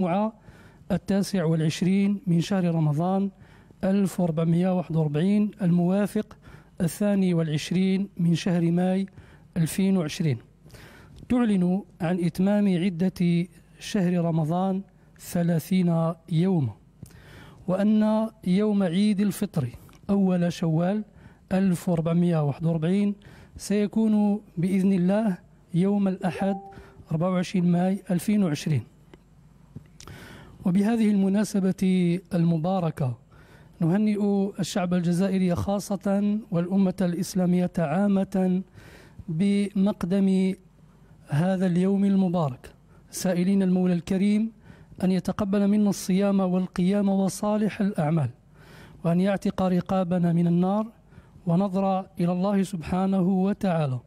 الجمعة التاسع والعشرين من شهر رمضان 1441 الموافق الثاني والعشرين من شهر ماي 2020 تعلن عن إتمام عدة شهر رمضان ثلاثين يوما وأن يوم عيد الفطر أول شوال 1441 سيكون بإذن الله يوم الأحد 24 ماي 2020 وبهذه المناسبة المباركة نهنئ الشعب الجزائري خاصة والأمة الإسلامية عامة بمقدم هذا اليوم المبارك سائلين المولى الكريم أن يتقبل منا الصيام والقيام وصالح الأعمال وأن يعتق رقابنا من النار ونظر إلى الله سبحانه وتعالى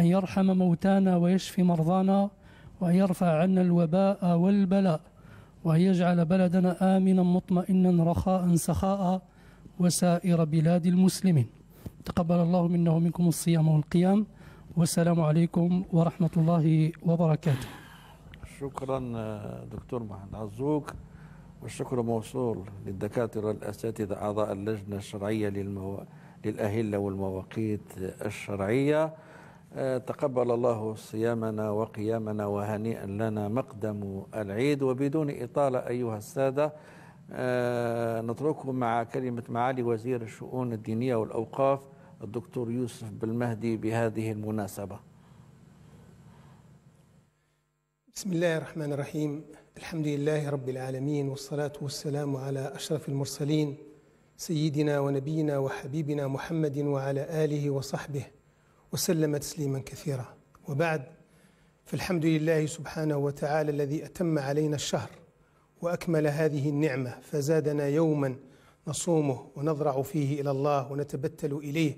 أن يرحم موتانا ويشفي مرضانا وأن يرفع عنا الوباء والبلاء وأن يجعل بلدنا آمنا مطمئنا رخاء سخاء وسائر بلاد المسلمين تقبل الله منا ومنكم الصيام والقيام والسلام عليكم ورحمة الله وبركاته شكرا دكتور محمد عزوك والشكر موصول للدكاترة الأساتذة أعضاء اللجنة الشرعية للمو... للأهلة والمواقيت الشرعية آه، تقبل الله صيامنا وقيامنا وهنيئا لنا مقدم العيد وبدون إطالة أيها السادة آه، نترككم مع كلمة معالي وزير الشؤون الدينية والأوقاف الدكتور يوسف بالمهدي بهذه المناسبة بسم الله الرحمن الرحيم الحمد لله رب العالمين والصلاة والسلام على أشرف المرسلين سيدنا ونبينا وحبيبنا محمد وعلى آله وصحبه وسلم تسليما كثيرا وبعد فالحمد لله سبحانه وتعالى الذي أتم علينا الشهر وأكمل هذه النعمة فزادنا يوما نصومه ونضرع فيه إلى الله ونتبتل إليه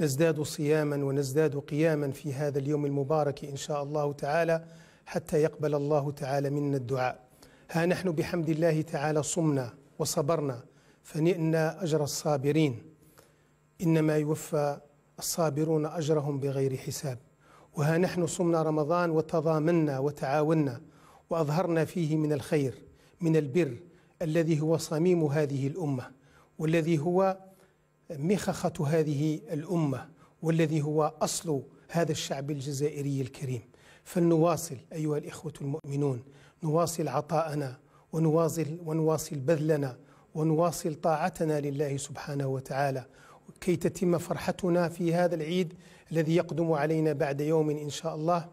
نزداد صياما ونزداد قياما في هذا اليوم المبارك إن شاء الله تعالى حتى يقبل الله تعالى منا الدعاء ها نحن بحمد الله تعالى صمنا وصبرنا فنئنا أجر الصابرين إنما يوفى الصابرون أجرهم بغير حساب وها نحن صمنا رمضان وتضامنا وتعاوننا وأظهرنا فيه من الخير من البر الذي هو صميم هذه الأمة والذي هو مخخة هذه الأمة والذي هو أصل هذا الشعب الجزائري الكريم فلنواصل أيها الإخوة المؤمنون نواصل عطاءنا ونواصل, ونواصل بذلنا ونواصل طاعتنا لله سبحانه وتعالى كي تتم فرحتنا في هذا العيد الذي يقدم علينا بعد يوم إن شاء الله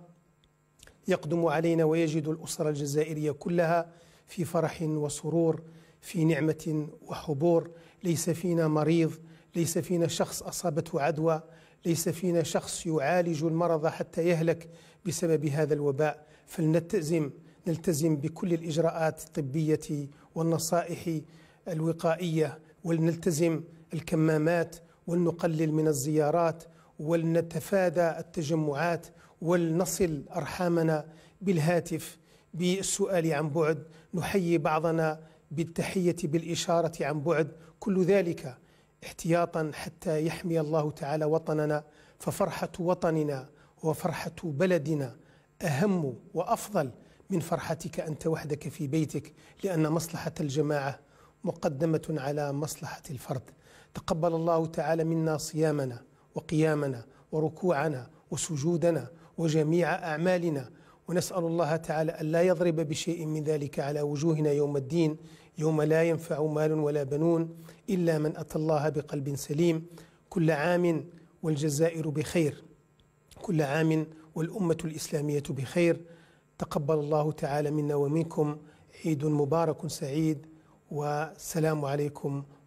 يقدم علينا ويجد الأسرة الجزائرية كلها في فرح وسرور في نعمة وحبور ليس فينا مريض ليس فينا شخص أصابته عدوى ليس فينا شخص يعالج المرض حتى يهلك بسبب هذا الوباء فلنتزم نلتزم بكل الإجراءات الطبية والنصائح الوقائية ولنلتزم الكمامات ولنقلل من الزيارات ولنتفادى التجمعات ولنصل أرحامنا بالهاتف بالسؤال عن بعد نحيي بعضنا بالتحية بالإشارة عن بعد كل ذلك احتياطا حتى يحمي الله تعالى وطننا ففرحة وطننا وفرحة بلدنا أهم وأفضل من فرحتك أنت وحدك في بيتك لأن مصلحة الجماعة مقدمة على مصلحة الفرد تقبل الله تعالى منا صيامنا وقيامنا وركوعنا وسجودنا وجميع أعمالنا ونسأل الله تعالى أن لا يضرب بشيء من ذلك على وجوهنا يوم الدين يوم لا ينفع مال ولا بنون إلا من أتى الله بقلب سليم كل عام والجزائر بخير كل عام والأمة الإسلامية بخير تقبل الله تعالى منا ومنكم عيد مبارك سعيد والسلام عليكم